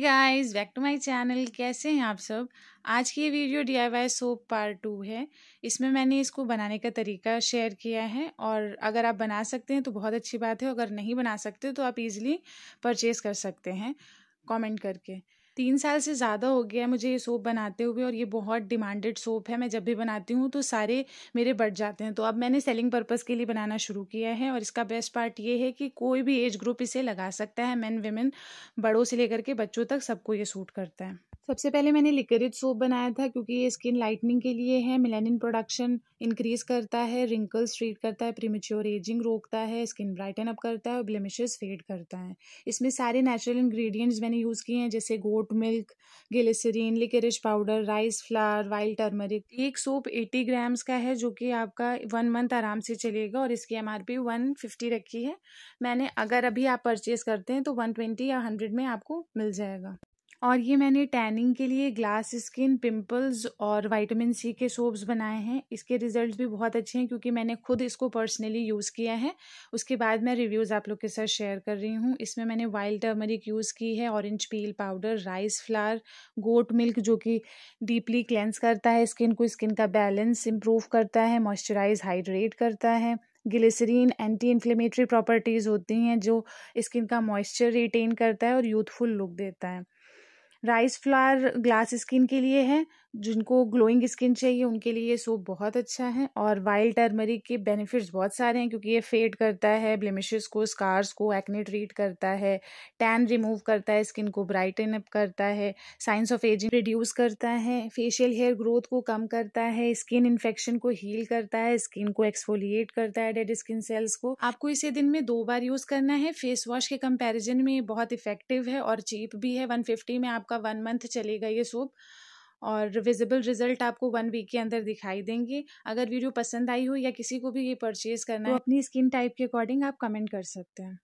guys back to my channel कैसे हैं आप सब आज की ये video D I Y soap part two है इसमें मैंने इसको बनाने का तरीका शेयर किया है और अगर आप बना सकते हैं तो बहुत अच्छी बात है अगर नहीं बना सकते तो आप इजीली परचेज़ कर सकते हैं कमेंट करके तीन साल से ज़्यादा हो गया है मुझे ये सोप बनाते हुए और ये बहुत डिमांडेड सोप है मैं जब भी बनाती हूँ तो सारे मेरे बढ़ जाते हैं तो अब मैंने सेलिंग पर्पज़ के लिए बनाना शुरू किया है और इसका बेस्ट पार्ट ये है कि कोई भी एज ग्रुप इसे लगा सकता है मैन वेमेन बड़ों से लेकर के बच्चों तक सबको ये सूट करता है सबसे पहले मैंने लिकरिज सोप बनाया था क्योंकि ये स्किन लाइटनिंग के लिए है मिलेनिन प्रोडक्शन इंक्रीज करता है रिंकल्स ट्रीट करता है प्रीमेच्योर एजिंग रोकता है स्किन ब्राइटन अप करता है और ब्लेमिशेस फेड करता है इसमें सारे नेचुरल इंग्रेडिएंट्स मैंने यूज़ किए हैं जैसे goat milk glycerine liquorice powder rice flour wild turmeric एक सूप एटी ग्राम्स का है जो कि आपका वन मंथ आराम से चलेगा और इसकी M R P one fifty रखी है मैंने अगर अभी आप परचेज़ करते हैं तो वन ट्वेंटी या हंड्रेड में आपको मिल जाएगा और ये मैंने टैनिंग के लिए ग्लास स्किन पिंपल्स और विटामिन सी के सोप्स बनाए हैं इसके रिजल्ट भी बहुत अच्छे हैं क्योंकि मैंने खुद इसको पर्सनली यूज़ किया है उसके बाद मैं रिव्यूज़ आप लोग के साथ शेयर कर रही हूँ इसमें मैंने वाइल्ड टर्मरिक यूज़ की है orange peel powder rice flour goat milk जो कि डीपली क्लेंस करता है स्किन को स्किन का बैलेंस इम्प्रूव करता है मॉइस्चराइज हाइड्रेट करता है ग्लिसरीन एंटी इन्फ्लेमेटरी प्रॉपर्टीज़ होती हैं जो स्किन का मॉइस्चर रिटेन करता है और यूथफुल लुक देता है राइस फ्लावर ग्लास स्किन के लिए है जिनको ग्लोइंग स्किन चाहिए उनके लिए ये सोप बहुत अच्छा है और वाइल्ड टर्मरिक के बेनिफिट्स बहुत सारे हैं क्योंकि ये फेड करता है ब्लेमिशेस को स्कार्स को एक्ने ट्रीट करता है टैन रिमूव करता है स्किन को ब्राइटन अप करता है साइंस ऑफ एजिंग रिड्यूस करता है फेशियल हेयर ग्रोथ को कम करता है स्किन इन्फेक्शन को हील करता है स्किन को एक्सफोलिएट करता है डेड स्किन सेल्स को आपको इसे दिन में दो बार यूज करना है फेस वॉश के कंपेरिजन में ये बहुत इफेक्टिव है और चीप भी है वन फिफ्टी में आपका वन मंथ चलेगा ये सोप और विजिबल रिजल्ट आपको वन वीक के अंदर दिखाई देंगे अगर वीडियो पसंद आई हो या किसी को भी ये परचेज़ करना तो है अपनी स्किन टाइप के अकॉर्डिंग आप कमेंट कर सकते हैं